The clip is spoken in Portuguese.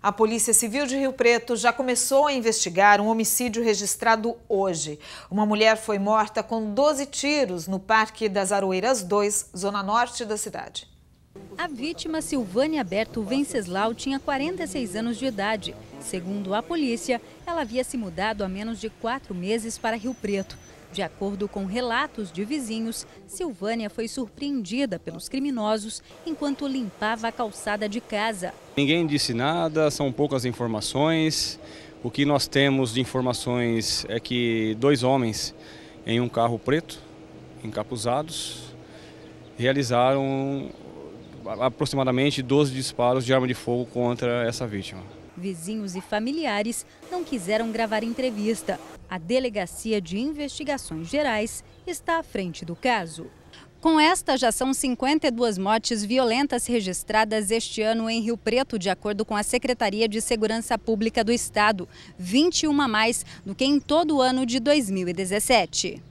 A Polícia Civil de Rio Preto já começou a investigar um homicídio registrado hoje. Uma mulher foi morta com 12 tiros no Parque das Aroeiras 2, zona norte da cidade. A vítima, Silvânia Berto Venceslau, tinha 46 anos de idade. Segundo a polícia, ela havia se mudado há menos de quatro meses para Rio Preto. De acordo com relatos de vizinhos, Silvânia foi surpreendida pelos criminosos enquanto limpava a calçada de casa. Ninguém disse nada, são poucas informações. O que nós temos de informações é que dois homens em um carro preto, encapuzados, realizaram aproximadamente 12 disparos de arma de fogo contra essa vítima. Vizinhos e familiares não quiseram gravar entrevista. A Delegacia de Investigações Gerais está à frente do caso. Com esta, já são 52 mortes violentas registradas este ano em Rio Preto, de acordo com a Secretaria de Segurança Pública do Estado, 21 a mais do que em todo o ano de 2017.